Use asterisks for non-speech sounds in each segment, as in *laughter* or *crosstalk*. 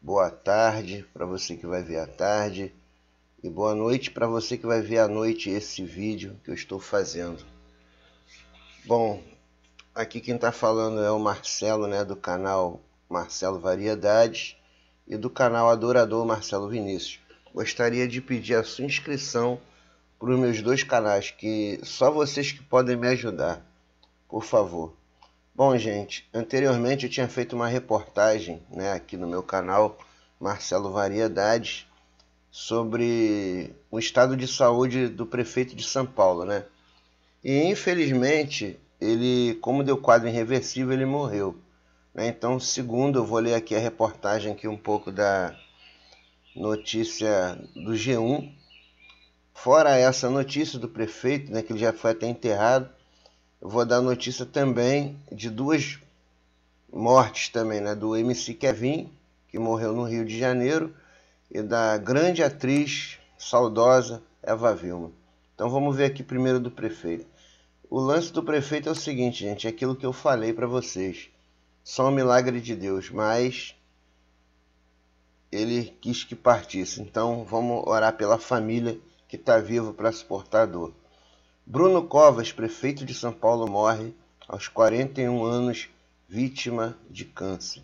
Boa tarde para você que vai ver à tarde e boa noite para você que vai ver à noite esse vídeo que eu estou fazendo. Bom, aqui quem está falando é o Marcelo, né, do canal Marcelo Variedades e do canal Adorador Marcelo Vinícius. Gostaria de pedir a sua inscrição para os meus dois canais, que só vocês que podem me ajudar. Por favor. Bom, gente, anteriormente eu tinha feito uma reportagem né, aqui no meu canal, Marcelo Variedades, sobre o estado de saúde do prefeito de São Paulo, né? E infelizmente, ele, como deu quadro irreversível, ele morreu. Né? Então, segundo, eu vou ler aqui a reportagem aqui um pouco da notícia do G1. Fora essa notícia do prefeito, né, que ele já foi até enterrado, eu vou dar notícia também de duas mortes também, né? Do MC Kevin, que morreu no Rio de Janeiro, e da grande atriz saudosa Eva Vilma. Então vamos ver aqui primeiro do prefeito. O lance do prefeito é o seguinte, gente, é aquilo que eu falei para vocês. Só um milagre de Deus, mas ele quis que partisse. Então vamos orar pela família que está viva para suportar a dor. Bruno Covas, prefeito de São Paulo, morre aos 41 anos, vítima de câncer.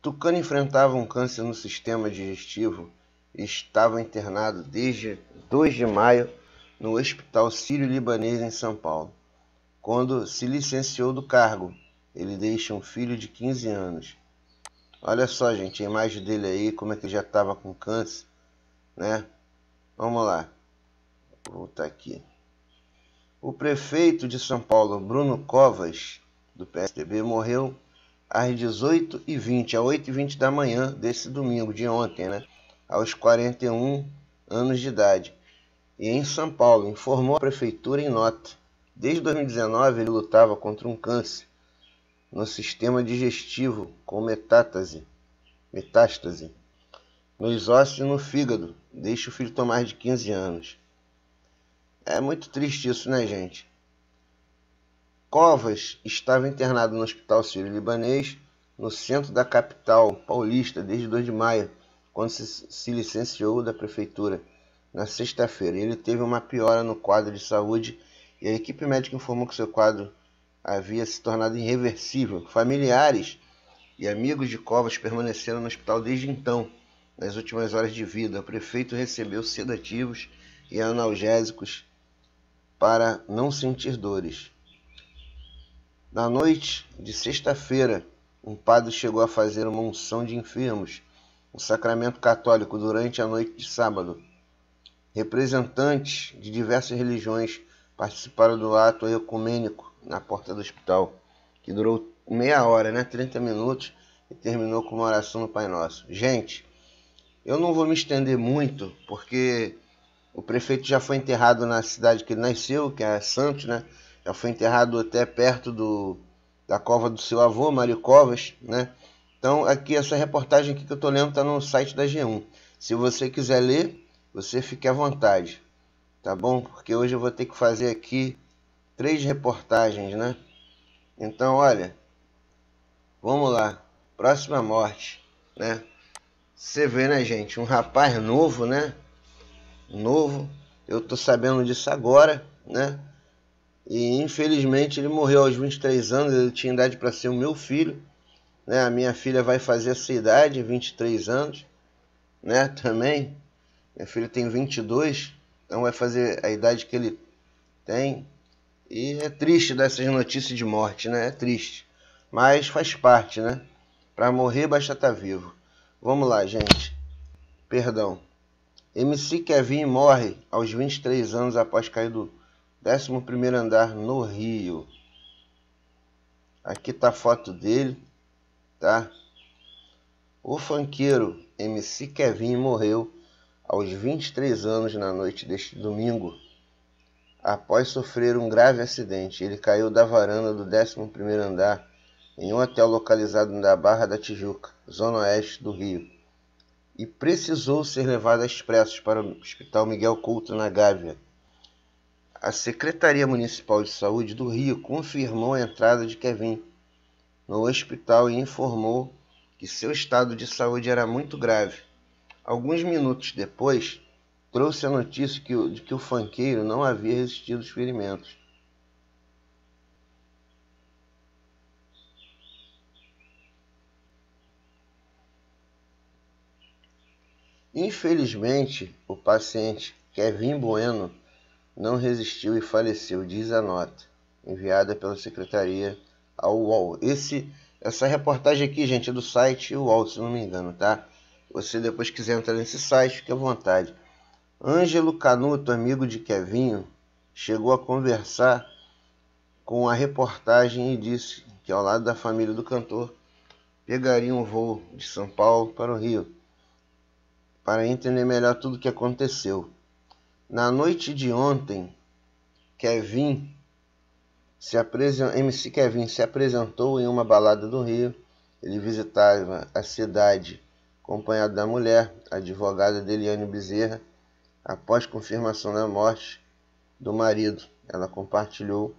Tucano enfrentava um câncer no sistema digestivo e estava internado desde 2 de maio no Hospital Sírio-Libanês em São Paulo. Quando se licenciou do cargo, ele deixa um filho de 15 anos. Olha só, gente, a imagem dele aí, como é que já estava com câncer, né? Vamos lá. Vou aqui. O prefeito de São Paulo, Bruno Covas, do PSDB, morreu às 18h20, às 8h20 da manhã desse domingo, de ontem, né? aos 41 anos de idade. E em São Paulo, informou a prefeitura em nota. Desde 2019 ele lutava contra um câncer no sistema digestivo com metástase nos ossos e no fígado. Deixa o filho tomar de 15 anos. É muito triste isso, né, gente? Covas estava internado no Hospital Sírio-Libanês, no centro da capital paulista, desde 2 de maio, quando se licenciou da prefeitura. Na sexta-feira, ele teve uma piora no quadro de saúde e a equipe médica informou que seu quadro havia se tornado irreversível. Familiares e amigos de Covas permaneceram no hospital desde então. Nas últimas horas de vida, o prefeito recebeu sedativos e analgésicos para não sentir dores. Na noite de sexta-feira, um padre chegou a fazer uma unção de enfermos, o um sacramento católico, durante a noite de sábado. Representantes de diversas religiões participaram do ato ecumênico na porta do hospital, que durou meia hora, né, 30 minutos, e terminou com uma oração no Pai Nosso. Gente, eu não vou me estender muito, porque o prefeito já foi enterrado na cidade que ele nasceu, que é Santos, né? Já foi enterrado até perto do, da cova do seu avô, Mário Covas, né? Então, aqui essa reportagem que eu tô lendo tá no site da G1. Se você quiser ler, você fique à vontade, tá bom? Porque hoje eu vou ter que fazer aqui três reportagens, né? Então, olha, vamos lá. Próxima morte, né? Você vê, né, gente? Um rapaz novo, né? novo. Eu tô sabendo disso agora, né? E infelizmente ele morreu aos 23 anos, ele tinha idade para ser o meu filho. Né? A minha filha vai fazer essa idade, 23 anos, né? *laughs* Também. Minha filha tem 22, então vai fazer a idade que ele tem. E é triste dessas notícias de morte, né? É triste. Mas faz parte, né? Para morrer basta estar tá vivo. Vamos lá, gente. Perdão. MC Kevin morre aos 23 anos após cair do 11º andar no Rio. Aqui tá a foto dele, tá? O funkeiro MC Kevin morreu aos 23 anos na noite deste domingo, após sofrer um grave acidente. Ele caiu da varanda do 11º andar em um hotel localizado na Barra da Tijuca, zona oeste do Rio e precisou ser levado a pressas para o Hospital Miguel Couto, na Gávea. A Secretaria Municipal de Saúde do Rio confirmou a entrada de Kevin no hospital e informou que seu estado de saúde era muito grave. Alguns minutos depois, trouxe a notícia de que o fanqueiro não havia resistido aos ferimentos. Infelizmente, o paciente Kevin Bueno não resistiu e faleceu, diz a nota enviada pela secretaria ao UOL. Esse, essa reportagem aqui, gente, é do site UOL, se não me engano, tá? Você depois quiser entrar nesse site, fique à vontade. Ângelo Canuto, amigo de Kevinho, chegou a conversar com a reportagem e disse que ao lado da família do cantor pegaria um voo de São Paulo para o Rio para entender melhor tudo o que aconteceu. Na noite de ontem, Kevin se apresentou, MC Kevin se apresentou em uma balada do Rio. Ele visitava a cidade acompanhado da mulher, a advogada Deliane Bezerra, após confirmação da morte do marido. Ela compartilhou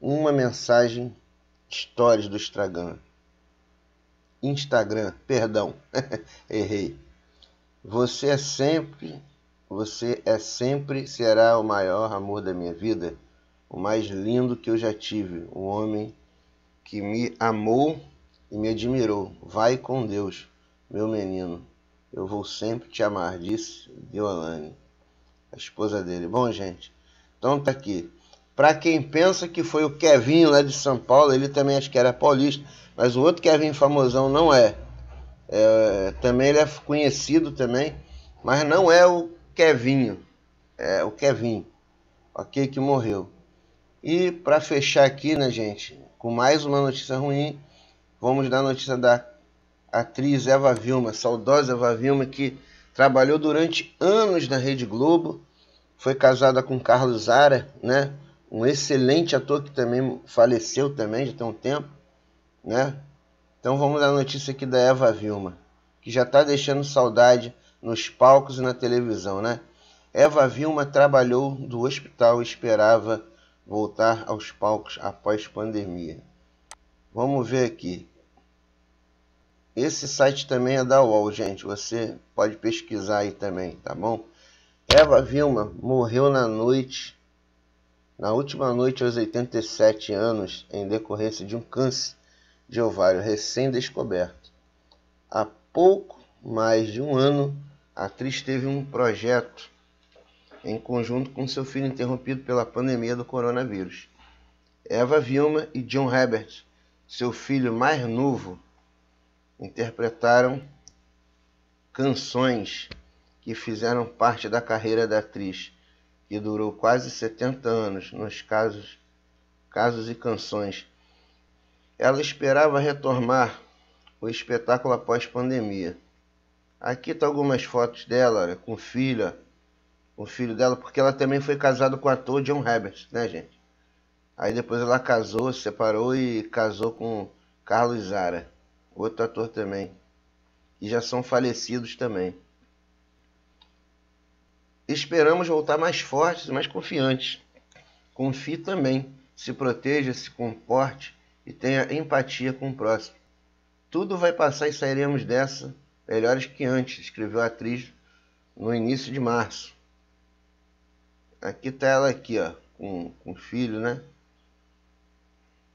uma mensagem stories do Instagram. Instagram, perdão, *laughs* errei. Você é sempre, você é sempre será o maior amor da minha vida, o mais lindo que eu já tive, um homem que me amou e me admirou. Vai com Deus, meu menino. Eu vou sempre te amar, disse Deolane, a esposa dele. Bom, gente, então tá aqui. Para quem pensa que foi o Kevin lá de São Paulo, ele também acho que era paulista, mas o outro Kevin famosão não é. É, também ele é conhecido também, mas não é o Kevinho, é o Kevin, ok, que morreu. E para fechar aqui, né, gente, com mais uma notícia ruim, vamos dar a notícia da atriz Eva Vilma, saudosa Eva Vilma, que trabalhou durante anos na Rede Globo, foi casada com Carlos Zara, né, um excelente ator que também faleceu também já tem um tempo, né? Então vamos à notícia aqui da Eva Vilma, que já está deixando saudade nos palcos e na televisão, né? Eva Vilma trabalhou do hospital e esperava voltar aos palcos após pandemia. Vamos ver aqui. Esse site também é da UOL, gente. Você pode pesquisar aí também, tá bom? Eva Vilma morreu na noite, na última noite aos 87 anos, em decorrência de um câncer de ovário recém-descoberto. Há pouco mais de um ano, a atriz teve um projeto em conjunto com seu filho interrompido pela pandemia do coronavírus. Eva Vilma e John Herbert, seu filho mais novo, interpretaram canções que fizeram parte da carreira da atriz, que durou quase 70 anos nos casos, casos e canções ela esperava retomar o espetáculo após pandemia. Aqui tá algumas fotos dela né, com filha, o filho dela, porque ela também foi casada com o ator John Herbert, né, gente? Aí depois ela casou, separou e casou com Carlos Zara, outro ator também, e já são falecidos também. Esperamos voltar mais fortes, mais confiantes. Confie também. Se proteja, se comporte e tenha empatia com o próximo. Tudo vai passar e sairemos dessa melhores que antes, escreveu a atriz no início de março. Aqui tá ela aqui, ó, com, com o filho, né?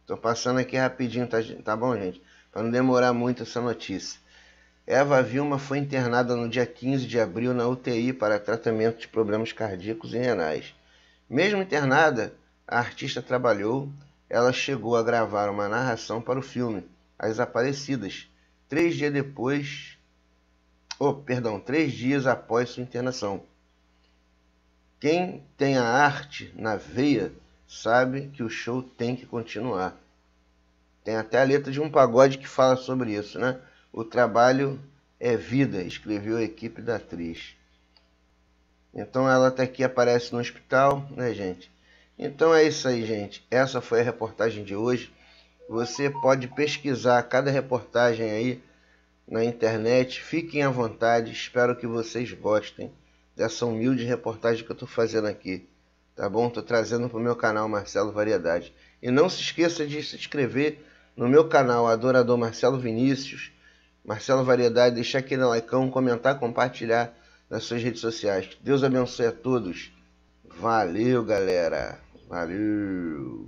Tô passando aqui rapidinho, tá, tá bom, gente? Para não demorar muito essa notícia. Eva Vilma foi internada no dia 15 de abril na UTI para tratamento de problemas cardíacos e renais. Mesmo internada, a artista trabalhou ela chegou a gravar uma narração para o filme As Aparecidas, três dias depois, oh, perdão, três dias após sua internação. Quem tem a arte na veia sabe que o show tem que continuar. Tem até a letra de um pagode que fala sobre isso, né? O trabalho é vida, escreveu a equipe da atriz. Então ela até tá aqui aparece no hospital, né, gente? Então é isso aí, gente. Essa foi a reportagem de hoje. Você pode pesquisar cada reportagem aí na internet. Fiquem à vontade. Espero que vocês gostem dessa humilde reportagem que eu estou fazendo aqui. Tá bom? Estou trazendo para o meu canal Marcelo Variedade. E não se esqueça de se inscrever no meu canal Adorador Marcelo Vinícius, Marcelo Variedade. Deixar aquele like, comentar, compartilhar nas suas redes sociais. Deus abençoe a todos. Valeu, galera! Valeu!